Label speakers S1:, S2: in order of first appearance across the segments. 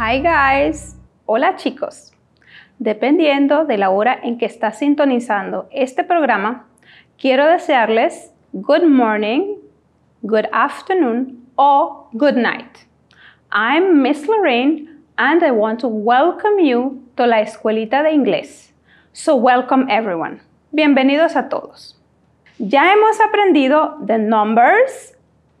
S1: Hi guys, hola chicos. Dependiendo de la hora en que estás sintonizando este programa, quiero desearles good morning, good afternoon Oh good night. I'm Miss Lorraine and I want to welcome you to la escuelita de inglés. So welcome everyone. Bienvenidos a todos. Ya hemos aprendido the numbers,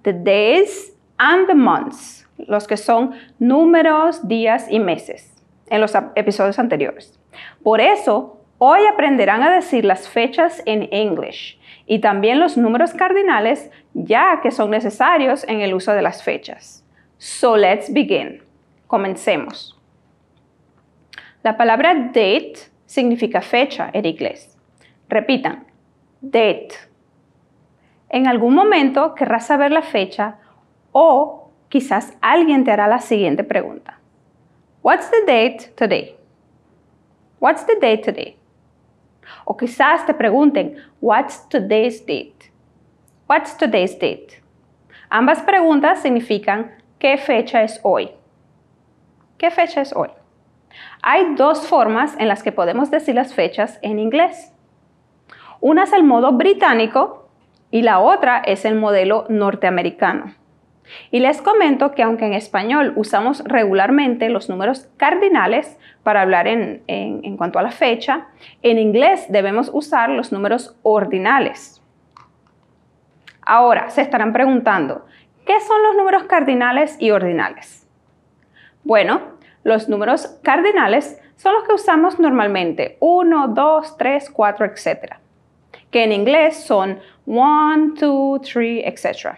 S1: the days and the months, los que son números, días y meses en los episodios anteriores. Por eso, hoy aprenderán a decir las fechas en English y también los números cardinales, ya que son necesarios en el uso de las fechas. So let's begin. Comencemos. La palabra date significa fecha en inglés. Repitan, date. En algún momento querrás saber la fecha o quizás alguien te hará la siguiente pregunta. What's the date today? What's the date today? O quizás te pregunten, What's today's date? What's today's date? Ambas preguntas significan ¿qué fecha es hoy? ¿Qué fecha es hoy? Hay dos formas en las que podemos decir las fechas en inglés. Una es el modo británico y la otra es el modelo norteamericano. Y les comento que aunque en español usamos regularmente los números cardinales para hablar en, cuanto a la fecha, en inglés debemos usar los números ordinales. Ahora, se estarán preguntando, ¿qué son los números cardinales y ordinales? Bueno, los números cardinales son los que usamos normalmente, 1, 2, 3, 4, etc. Que en inglés son 1, 2, 3, etc.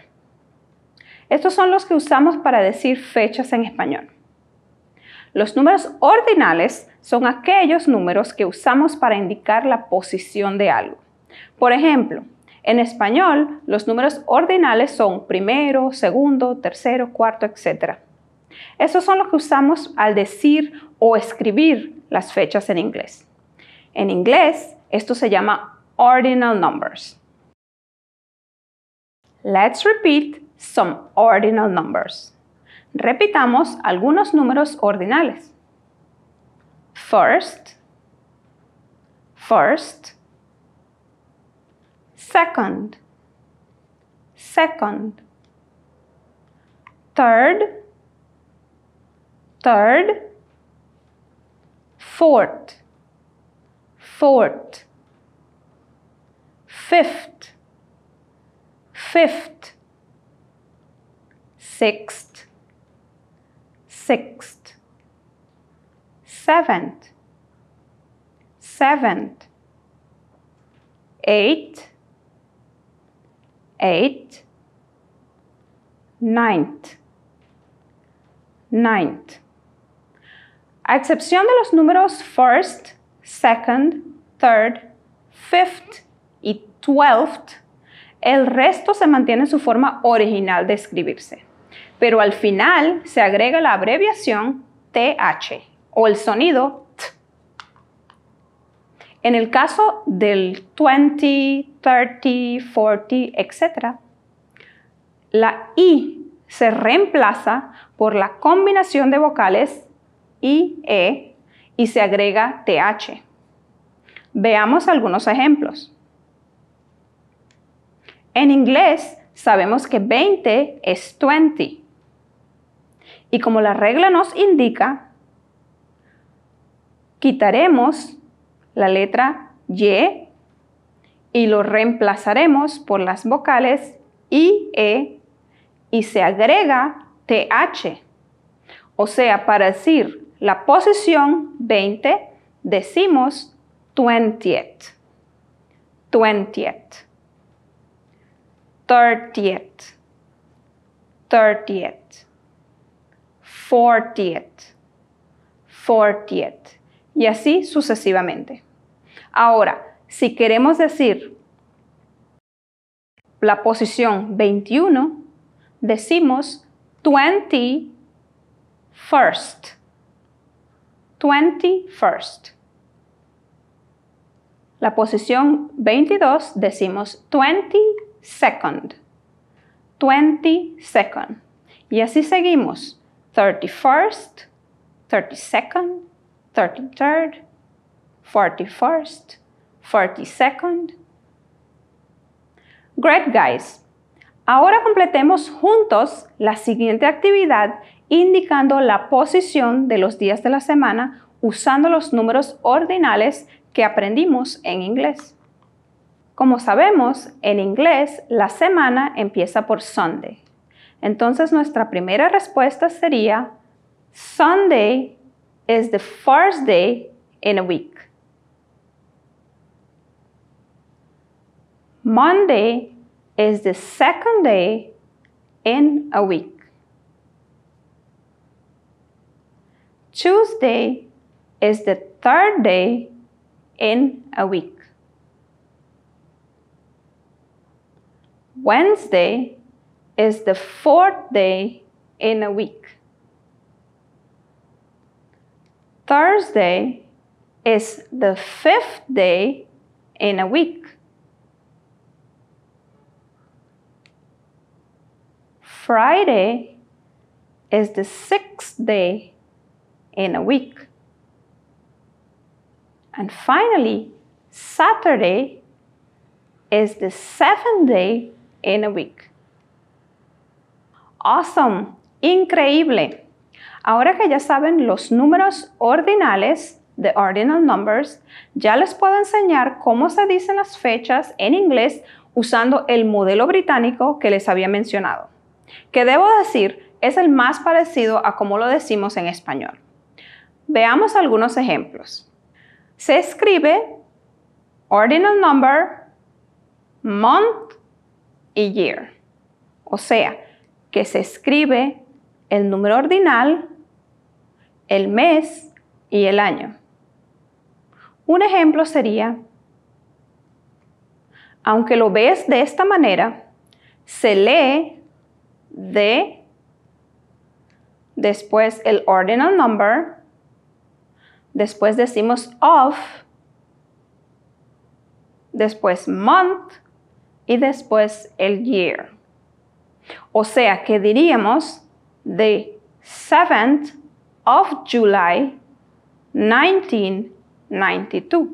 S1: Estos son los que usamos para decir fechas en español. Los números ordinales son aquellos números que usamos para indicar la posición de algo. Por ejemplo, en español, los números ordinales son primero, segundo, tercero, cuarto, etc. Esos son los que usamos al decir o escribir las fechas en inglés. En inglés, esto se llama ordinal numbers. Let's repeat some ordinal numbers. Repitamos algunos números ordinales. First, first, second, second, third, third, fourth, fourth, fifth, fifth, sixth, sixth, seventh, seventh, eight, eight, ninth, ninth. A excepción de los números first, second, third, fifth y twelfth, el resto se mantiene en su forma original de escribirse pero al final se agrega la abreviación TH o el sonido T. En el caso del 20, 30, 40, etc., la I se reemplaza por la combinación de vocales IE y se agrega TH. Veamos algunos ejemplos. En inglés sabemos que 20 es 20 y como la regla nos indica, quitaremos la letra Y y lo reemplazaremos por las vocales IE y se agrega TH. O sea, para decir la posición 20, decimos 20 20 30th, 30th fortieth, fortieth, y así sucesivamente. Ahora, si queremos decir la posición 21, decimos 20 first. 21 first. La posición 22 decimos 20 second. 20 second. Y así seguimos. 31st, 32nd, 33rd, 41st, 42nd. Great guys. Ahora completemos juntos la siguiente actividad indicando la posición de los días de la semana usando los números ordinales que aprendimos en inglés. Como sabemos, en inglés la semana empieza por Sunday. Entonces nuestra primera respuesta sería, Sunday is the first day in a week. Monday is the second day in a week. Tuesday is the third day in a week. Wednesday is the fourth day in a week. Thursday is the fifth day in a week. Friday is the sixth day in a week. And finally, Saturday is the seventh day in a week. Awesome, increíble. Ahora que ya saben los números ordinales, the ordinal numbers, ya les puedo enseñar cómo se dicen las fechas en inglés usando el modelo británico que les había mencionado, que debo decir es el más parecido a cómo lo decimos en español. Veamos algunos ejemplos. Se escribe ordinal number, month y year. O sea, que se escribe el número ordinal, el mes y el año. Un ejemplo sería, aunque lo ves de esta manera, se lee de, después el ordinal number, después decimos of, después month y después el year. O sea que diríamos the 7th of July 1992.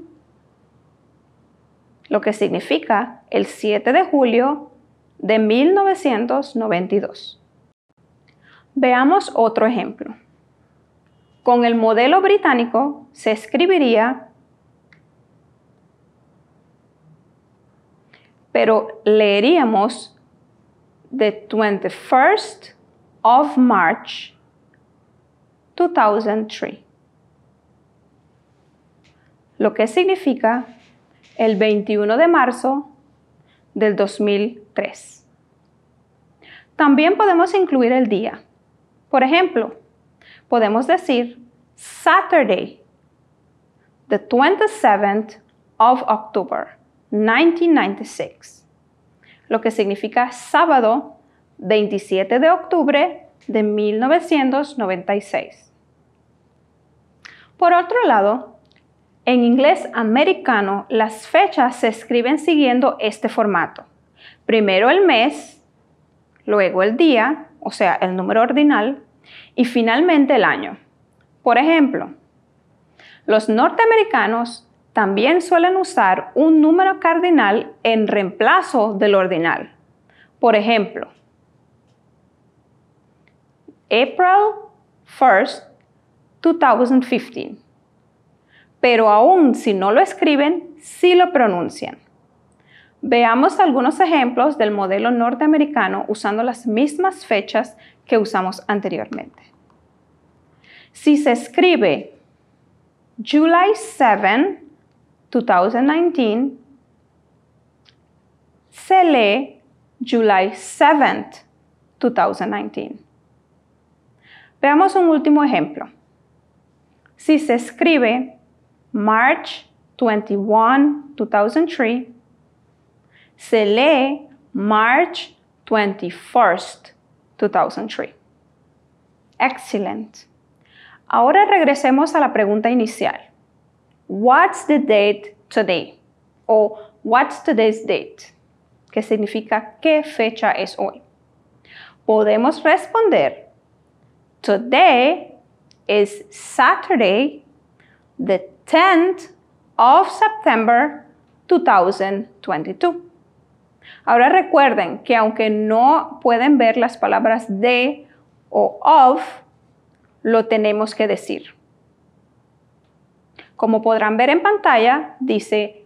S1: Lo que significa el 7 de julio de 1992. Veamos otro ejemplo. Con el modelo británico se escribiría, pero leeríamos the 21st of March 2003. Lo que significa el 21 de marzo del 2003. También podemos incluir el día. Por ejemplo, podemos decir Saturday, the 27th of October, 1996 lo que significa sábado 27 de octubre de 1996. Por otro lado, en inglés americano las fechas se escriben siguiendo este formato. Primero el mes, luego el día, o sea, el número ordinal, y finalmente el año. Por ejemplo, los norteamericanos también suelen usar un número cardinal en reemplazo del ordinal. Por ejemplo, April 1st, 2015. Pero aún si no lo escriben, sí lo pronuncian. Veamos algunos ejemplos del modelo norteamericano usando las mismas fechas que usamos anteriormente. Si se escribe July 7, 2019 se lee July 7th, 2019. Veamos un último ejemplo. Si se escribe March 21, 2003, se lee March 21st, 2003. Excelente. Ahora regresemos a la pregunta inicial. What's the date today? O What's today's date? Que significa ¿qué fecha es hoy? Podemos responder Today is Saturday, the 10th of September 2022. Ahora recuerden que aunque no pueden ver las palabras de o of, lo tenemos que decir. Como podrán ver en pantalla, dice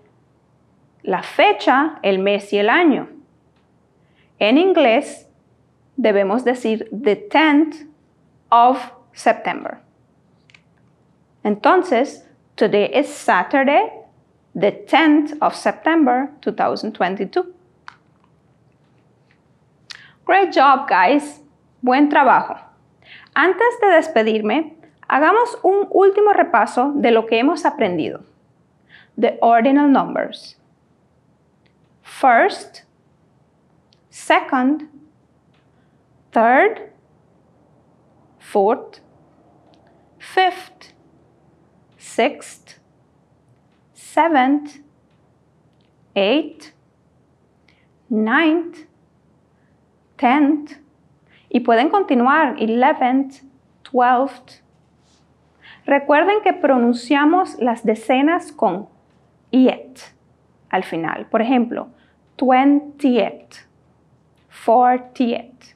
S1: la fecha, el mes y el año. En inglés debemos decir the 10th of September. Entonces, today is Saturday, the 10th of September 2022. Great job, guys. Buen trabajo. Antes de despedirme, Hagamos un último repaso de lo que hemos aprendido. The ordinal numbers. First, second, third, fourth, fifth, sixth, seventh, eighth, ninth, tenth, y pueden continuar, eleventh, twelfth, Recuerden que pronunciamos las decenas con yet al final. Por ejemplo, twentieth, fortieth.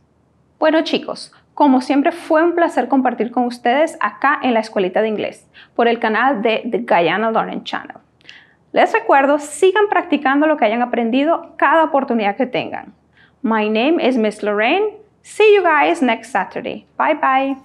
S1: Bueno chicos, como siempre fue un placer compartir con ustedes acá en la Escuelita de Inglés por el canal de The Guyana Learning Channel. Les recuerdo, sigan practicando lo que hayan aprendido cada oportunidad que tengan. My name is Miss Lorraine. See you guys next Saturday. Bye bye.